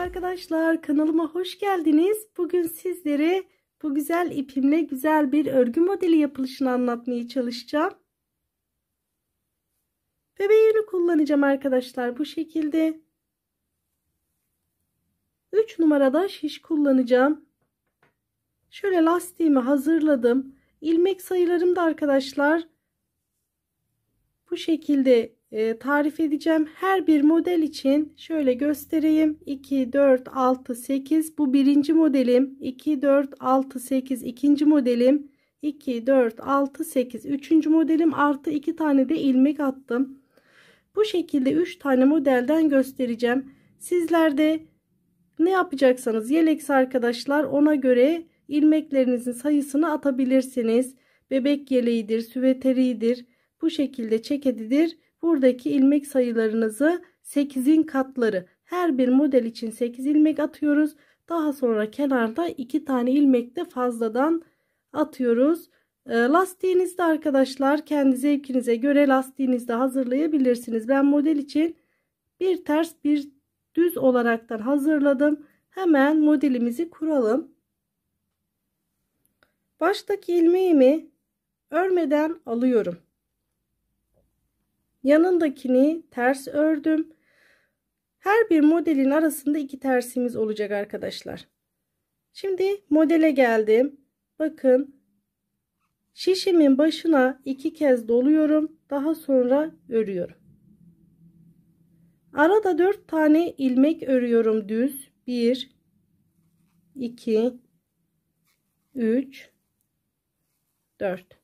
arkadaşlar kanalıma hoş geldiniz. Bugün sizlere bu güzel ipimle güzel bir örgü modeli yapılışını anlatmaya çalışacağım. Bebe yönü kullanacağım arkadaşlar bu şekilde. 3 numarada şiş kullanacağım. Şöyle lastiğimi hazırladım. Ilmek sayılarım da arkadaşlar bu şekilde ee, tarif edeceğim. Her bir model için şöyle göstereyim. 2, 4, 6, 8 bu birinci modelim. 2, 4, 6, 8 ikinci modelim. 2, 4, 6, 8 üçüncü modelim artı iki tane de ilmek attım. Bu şekilde üç tane modelden göstereceğim. sizlerde ne yapacaksanız yelekse arkadaşlar ona göre ilmeklerinizin sayısını atabilirsiniz. Bebek yeleğidir, süveteridir, bu şekilde çekedidir buradaki ilmek sayılarınızı 8'in katları her bir model için 8 ilmek atıyoruz. Daha sonra kenarda 2 tane ilmek de fazladan atıyoruz. Ee, lastiğinizde arkadaşlar kendi zevkinize göre lastiğinizde hazırlayabilirsiniz. Ben model için bir ters bir düz olaraktan hazırladım. Hemen modelimizi kuralım. Baştaki ilmeğimi örmeden alıyorum yanındakini ters ördüm. Her bir modelin arasında iki tersimiz olacak arkadaşlar. Şimdi modele geldim. Bakın şişimin başına iki kez doluyorum. Daha sonra örüyorum. Arada dört tane ilmek örüyorum düz. Bir, iki, üç, dört.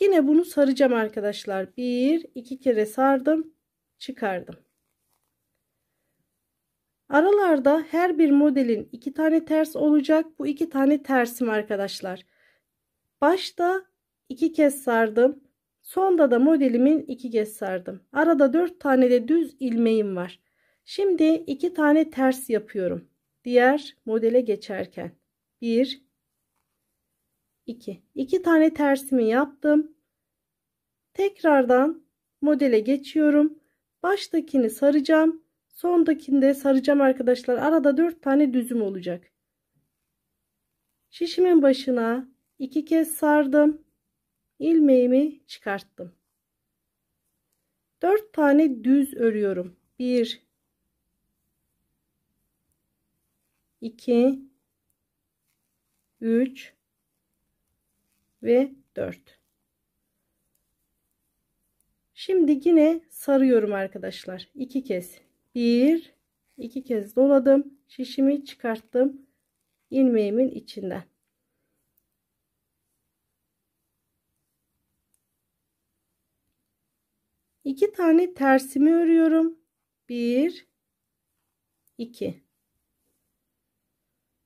Yine bunu saracağım arkadaşlar. Bir, iki kere sardım. Çıkardım. Aralarda her bir modelin iki tane ters olacak. Bu iki tane tersim arkadaşlar. Başta iki kez sardım. Sonda da modelimin iki kez sardım. Arada dört tane de düz ilmeğim var. Şimdi iki tane ters yapıyorum. Diğer modele geçerken. Bir, 2. 2 tane tersimi yaptım. Tekrardan modele geçiyorum. Baştakini saracağım. Sondakini de saracağım arkadaşlar. Arada 4 tane düzüm olacak. Şişimin başına 2 kez sardım. Ilmeğimi çıkarttım. 4 tane düz örüyorum. 1 2 3 ve 4 şimdi yine sarıyorum arkadaşlar iki kez bir iki kez doladım şişimi çıkarttım ilmeğimin içinden iki tane tersimi örüyorum bir iki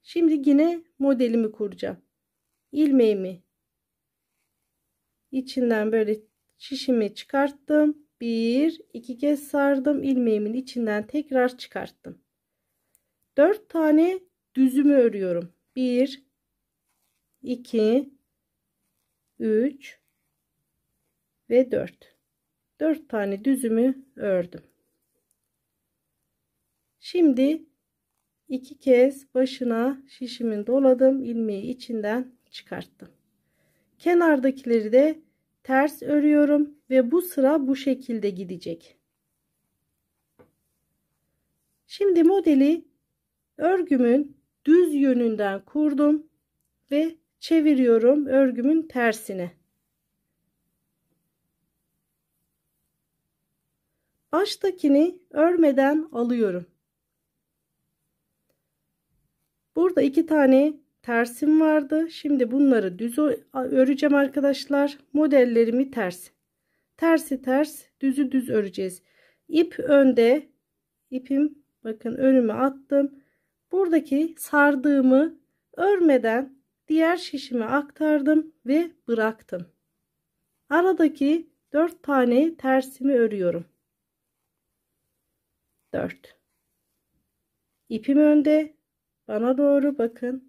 şimdi yine modelimi kuracağım ilmeğimi içinden böyle şişimi çıkarttım. Bir, iki kez sardım. ilmeğimin içinden tekrar çıkarttım. Dört tane düzümü örüyorum. Bir, iki, üç ve dört. Dört tane düzümü ördüm. Şimdi iki kez başına şişimin doladım. ilmeği içinden çıkarttım. Kenardakileri de ters örüyorum ve bu sıra bu şekilde gidecek. Şimdi modeli örgümün düz yönünden kurdum ve çeviriyorum örgümün tersine. Baştakini örmeden alıyorum. Burada iki tane tersim vardı. Şimdi bunları düz öreceğim arkadaşlar. Modellerimi ters. Tersi ters, düzü düz öreceğiz. İp önde. İpim bakın önüme attım. Buradaki sardığımı örmeden diğer şişime aktardım ve bıraktım. Aradaki 4 tane tersimi örüyorum. 4 İpim önde bana doğru bakın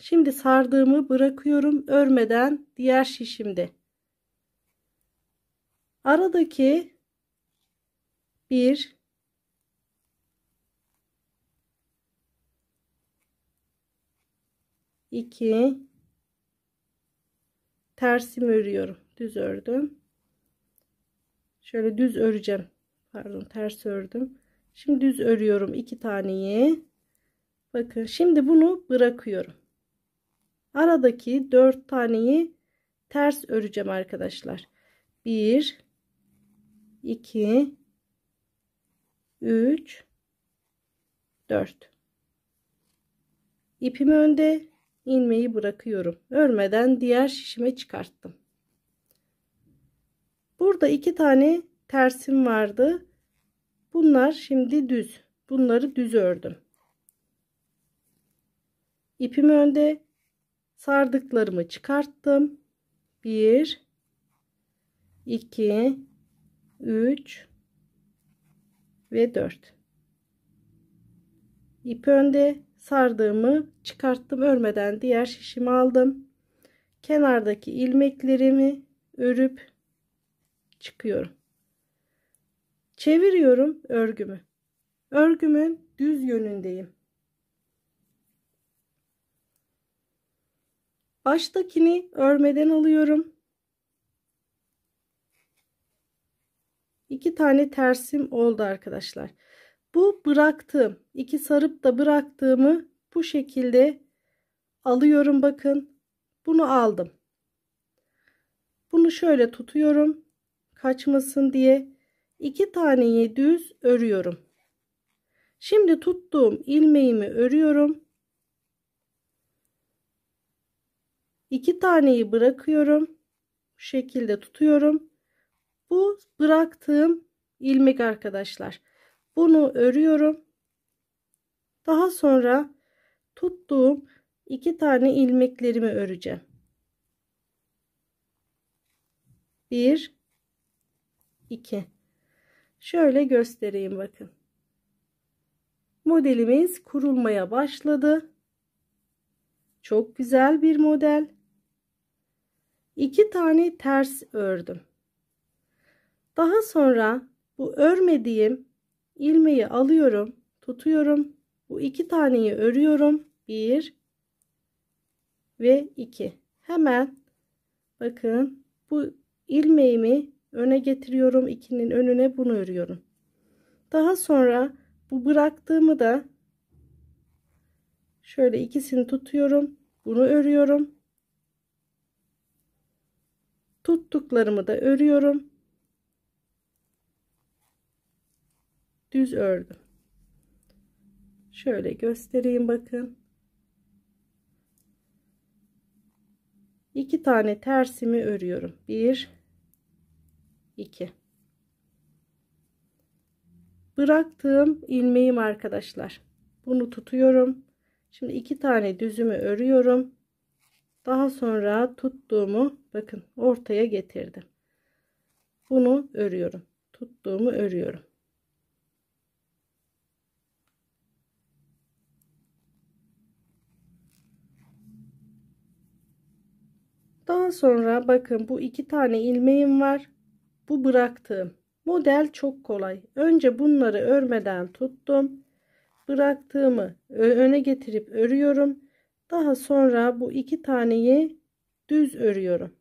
Şimdi sardığımı bırakıyorum örmeden diğer şişimde. Aradaki bir iki tersimi örüyorum. Düz ördüm. Şöyle düz öreceğim. Pardon ters ördüm. Şimdi düz örüyorum iki taneyi. Bakın şimdi bunu bırakıyorum aradaki 4 taneyi ters öreceğim arkadaşlar. 1 2 3 4 İpimi önde ilmeği bırakıyorum. Örmeden diğer şişime çıkarttım. Burada iki tane tersim vardı. Bunlar şimdi düz. Bunları düz ördüm. İpimi önde sardıklarımı çıkarttım 1 2 3 ve 4 İp önde sardığımı çıkarttım örmeden diğer şişimi aldım kenardaki ilmeklerimi örüp çıkıyorum çeviriyorum örgümü örgümün düz yönündeyim baştakini örmeden alıyorum. İki tane tersim oldu arkadaşlar. Bu bıraktığım iki sarıp da bıraktığımı bu şekilde alıyorum bakın. Bunu aldım. Bunu şöyle tutuyorum. Kaçmasın diye. iki tane 700 örüyorum. Şimdi tuttuğum ilmeğimi örüyorum. 2 taneyi bırakıyorum. Bu şekilde tutuyorum. Bu bıraktığım ilmek arkadaşlar. Bunu örüyorum. Daha sonra tuttuğum iki tane ilmeklerimi öreceğim. Bir, iki. Şöyle göstereyim bakın. Modelimiz kurulmaya başladı. Çok güzel bir model. 2 tane ters ördüm. Daha sonra bu örmediğim ilmeği alıyorum, tutuyorum. Bu iki taneyi örüyorum. 1 ve 2. Hemen bakın bu ilmeğimi öne getiriyorum. ikinin önüne bunu örüyorum. Daha sonra bu bıraktığımı da şöyle ikisini tutuyorum. Bunu örüyorum tuttuklarımı da örüyorum düz ördüm şöyle göstereyim bakın iki tane tersimi örüyorum bir iki bıraktığım ilmeğim arkadaşlar bunu tutuyorum şimdi iki tane düzümü örüyorum daha sonra tuttuğumu bakın ortaya getirdim. Bunu örüyorum. Tuttuğumu örüyorum. Daha sonra bakın bu iki tane ilmeğim var. Bu bıraktığım. Model çok kolay. Önce bunları örmeden tuttum. Bıraktığımı öne getirip örüyorum. Daha sonra bu iki taneyi düz örüyorum.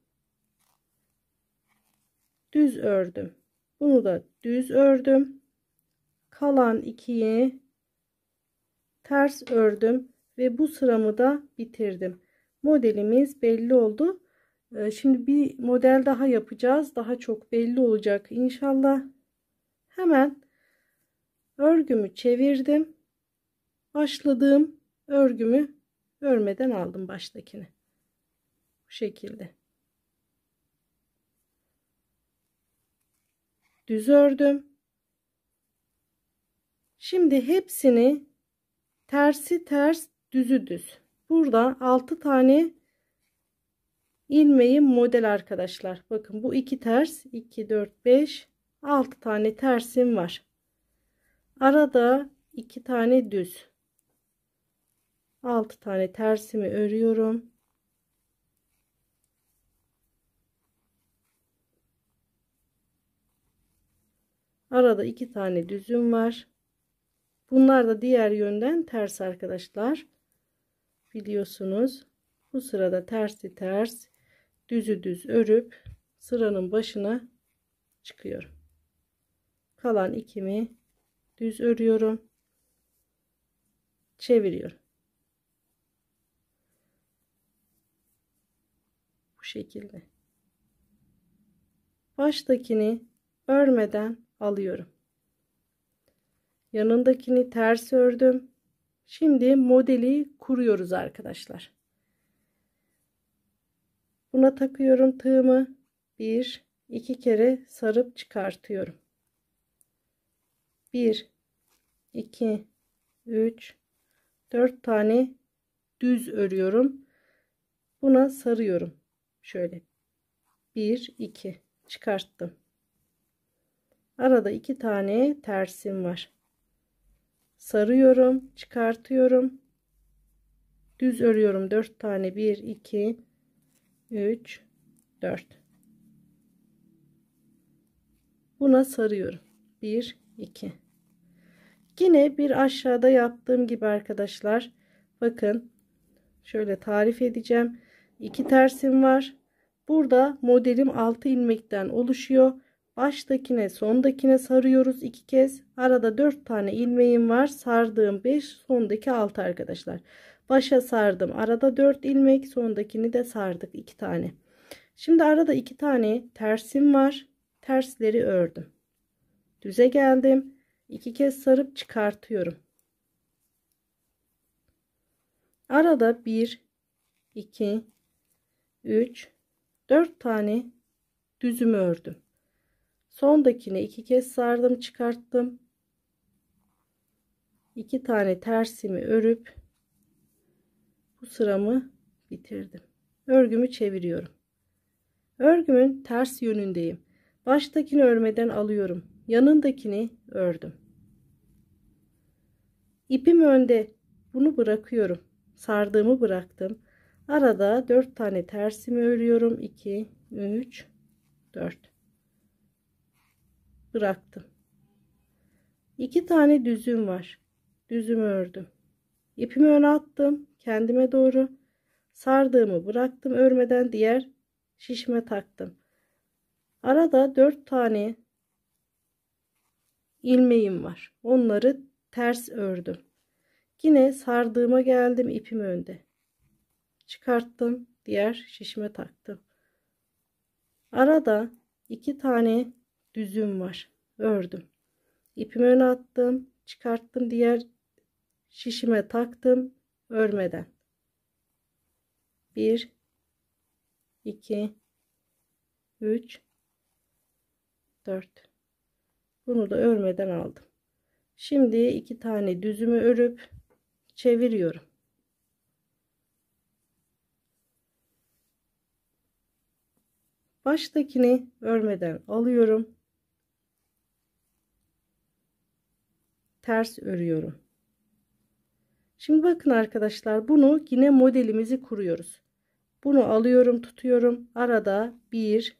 Düz ördüm. Bunu da düz ördüm. Kalan ikiyi ters ördüm ve bu sıramı da bitirdim. Modelimiz belli oldu. Ee, şimdi bir model daha yapacağız. Daha çok belli olacak inşallah. Hemen örgümü çevirdim. Başladığım örgümü örmeden aldım baştakini bu şekilde düz ördüm şimdi hepsini tersi ters düzü düz burada 6 tane ilmeği model arkadaşlar bakın bu iki ters 2 4 5 6 tane tersim var arada iki tane düz 6 tane tersimi örüyorum. Arada 2 tane düzüm var. Bunlar da diğer yönden ters arkadaşlar. Biliyorsunuz. Bu sırada tersi ters, düzü düz örüp sıranın başına çıkıyorum. Kalan ikimi düz örüyorum. Çeviriyorum. şekilde. Baştakini örmeden alıyorum. Yanındakini ters ördüm. Şimdi modeli kuruyoruz arkadaşlar. Buna takıyorum tığımı. Bir, iki kere sarıp çıkartıyorum. Bir, iki, üç, dört tane düz örüyorum. Buna sarıyorum. Şöyle 1 2 çıkarttım. Arada iki tane tersim var. Sarıyorum, çıkartıyorum. Düz örüyorum 4 tane 1 2 3 4. Buna sarıyorum. 1 2. Yine bir aşağıda yaptığım gibi arkadaşlar. Bakın şöyle tarif edeceğim. 2 tersim var. Burada modelim altı ilmekten oluşuyor. Baştakine sondakine sarıyoruz iki kez. Arada dört tane ilmeğim var. Sardığım 5 sondaki altı arkadaşlar. Başa sardım. Arada dört ilmek sondakini de sardık iki tane. Şimdi arada iki tane tersim var. Tersleri ördüm. Düze geldim. İki kez sarıp çıkartıyorum. Arada bir, iki, üç. 4 tane düzümü ördüm. Sondakini iki kez sardım çıkarttım. 2 tane tersimi örüp bu sıramı bitirdim. Örgümü çeviriyorum. Örgümün ters yönündeyim. Baştakini örmeden alıyorum. Yanındakini ördüm. İpim önde. Bunu bırakıyorum. Sardığımı bıraktım arada 4 tane tersimi örüyorum 2 3 4 bıraktım 2 tane düzüm var düzümü ördüm ipimi öne attım kendime doğru sardığımı bıraktım örmeden diğer şişime taktım arada 4 tane ilmeğim var onları ters ördüm yine sardığıma geldim ipim önde çıkarttım. Diğer şişime taktım. Arada iki tane düzüm var. Ördüm. İpimi öne attım. Çıkarttım. Diğer şişime taktım. Örmeden. 1 2 3 4 Bunu da örmeden aldım. Şimdi iki tane düzümü örüp çeviriyorum. baştakini örmeden alıyorum. Ters örüyorum. Şimdi bakın arkadaşlar bunu yine modelimizi kuruyoruz. Bunu alıyorum tutuyorum. Arada bir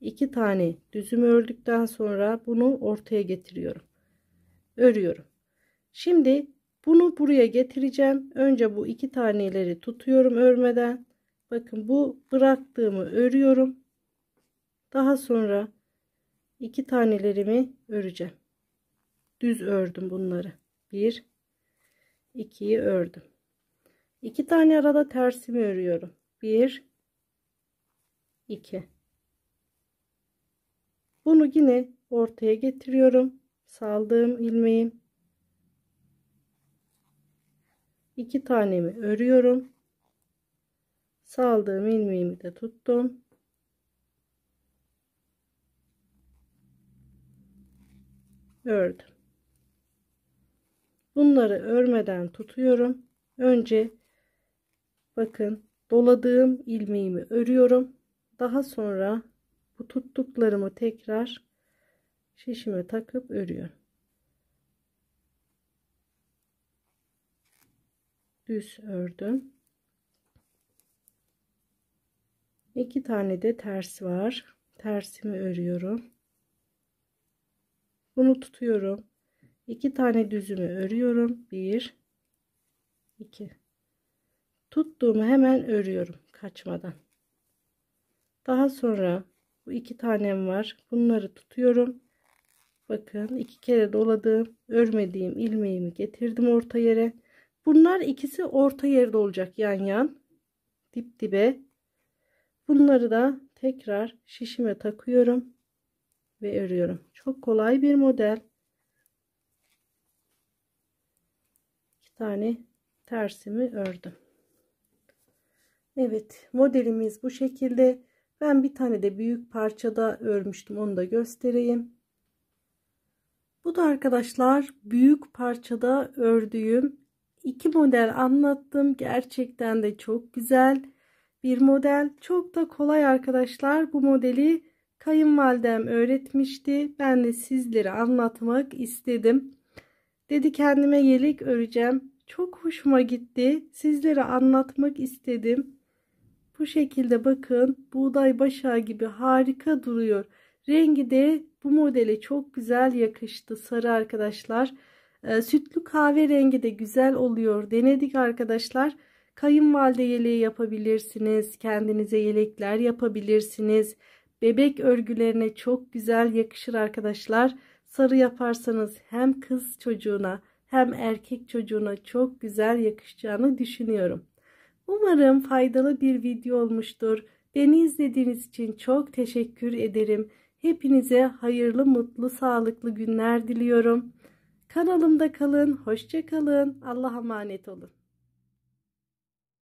iki tane düzümü ördükten sonra bunu ortaya getiriyorum. Örüyorum. Şimdi bunu buraya getireceğim. Önce bu iki taneleri tutuyorum örmeden. Bakın bu bıraktığımı örüyorum. Daha sonra iki tanelerimi öreceğim. Düz ördüm bunları. Bir, ikiyi ördüm. İki tane arada tersimi örüyorum. Bir, iki. Bunu yine ortaya getiriyorum. Saldığım ilmeği. iki tanemi örüyorum. Saldığım ilmeğimi de tuttum. ördüm. Bunları örmeden tutuyorum. Önce bakın doladığım ilmeğimi örüyorum. Daha sonra bu tuttuklarımı tekrar şişime takıp örüyorum. Düz ördüm. İki tane de ters var. Tersimi örüyorum. Bunu tutuyorum. iki tane düzümü örüyorum. Bir, iki. Tuttuğumu hemen örüyorum kaçmadan. Daha sonra bu iki tanem var. Bunları tutuyorum. Bakın iki kere doladım. Örmediğim ilmeğimi getirdim orta yere. Bunlar ikisi orta yerde olacak yan yan. Dip dibe. Bunları da tekrar şişime takıyorum ve örüyorum. Çok kolay bir model. İki tane tersimi ördüm. Evet modelimiz bu şekilde. Ben bir tane de büyük parçada örmüştüm. Onu da göstereyim. Bu da arkadaşlar büyük parçada ördüğüm iki model anlattım. Gerçekten de çok güzel bir model. Çok da kolay arkadaşlar bu modeli Kayınvalidem öğretmişti. Ben de sizlere anlatmak istedim. Dedi kendime yelek öreceğim. Çok hoşuma gitti. Sizlere anlatmak istedim. Bu şekilde bakın buğday başağı gibi harika duruyor. Rengi de bu modele çok güzel yakıştı sarı arkadaşlar. E, sütlü kahve rengi de güzel oluyor. Denedik arkadaşlar. Kayınvalide yeleği yapabilirsiniz. Kendinize yelekler yapabilirsiniz. Bebek örgülerine çok güzel yakışır arkadaşlar. Sarı yaparsanız hem kız çocuğuna hem erkek çocuğuna çok güzel yakışacağını düşünüyorum. Umarım faydalı bir video olmuştur. Beni izlediğiniz için çok teşekkür ederim. Hepinize hayırlı, mutlu, sağlıklı günler diliyorum. Kanalımda kalın, hoşça kalın, Allah'a emanet olun.